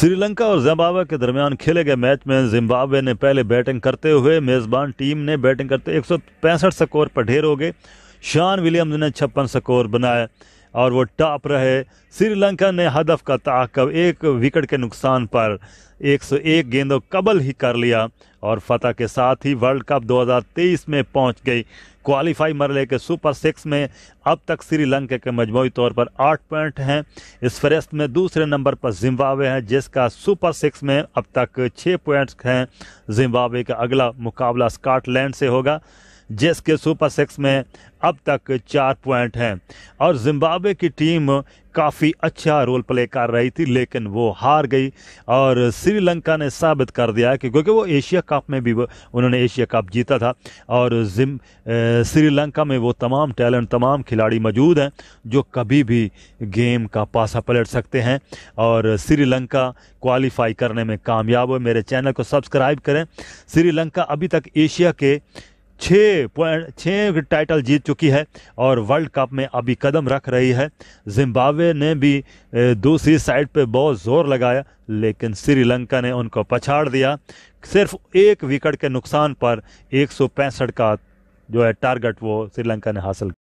श्रीलंका और जिम्बाब्वे के दरमियान खेले गए मैच में जिम्बाब्वे ने पहले बैटिंग करते हुए मेज़बान टीम ने बैटिंग करते एक सौ पैंसठ स्कोर पर ढेर हो गए शान विलियम्स ने छप्पन स्कोर बनाए और वो टॉप रहे श्रीलंका ने हदफ का ताकब एक विकेट के नुकसान पर 101 गेंदों कबल ही कर लिया और फतह के साथ ही वर्ल्ड कप 2023 में पहुंच गई क्वालिफाई मरले के सुपर सिक्स में अब तक श्रीलंका के मजमू तौर पर आठ पॉइंट हैं इस फहरिस्त में दूसरे नंबर पर जिम्बावे हैं जिसका सुपर सिक्स में अब तक छः पॉइंट्स हैं जिम्बावे का अगला मुकाबला स्कॉटलैंड से होगा जिसके सुपर सिक्स में अब तक चार पॉइंट हैं और जिम्बाब्वे की टीम काफ़ी अच्छा रोल प्ले कर रही थी लेकिन वो हार गई और श्रीलंका ने साबित कर दिया कि क्योंकि वो एशिया कप में भी उन्होंने एशिया कप जीता था और जिम श्रीलंका में वो तमाम टैलेंट तमाम खिलाड़ी मौजूद हैं जो कभी भी गेम का पासा पलट सकते हैं और श्रीलंका क्वालिफाई करने में कामयाब हुए मेरे चैनल को सब्सक्राइब करें श्रीलंका अभी तक एशिया के छः पॉइंट छः टाइटल जीत चुकी है और वर्ल्ड कप में अभी कदम रख रही है जिम्बाब्वे ने भी दूसरी साइड पे बहुत जोर लगाया लेकिन श्रीलंका ने उनको पछाड़ दिया सिर्फ एक विकेट के नुकसान पर एक का जो है टारगेट वो श्रीलंका ने हासिल किया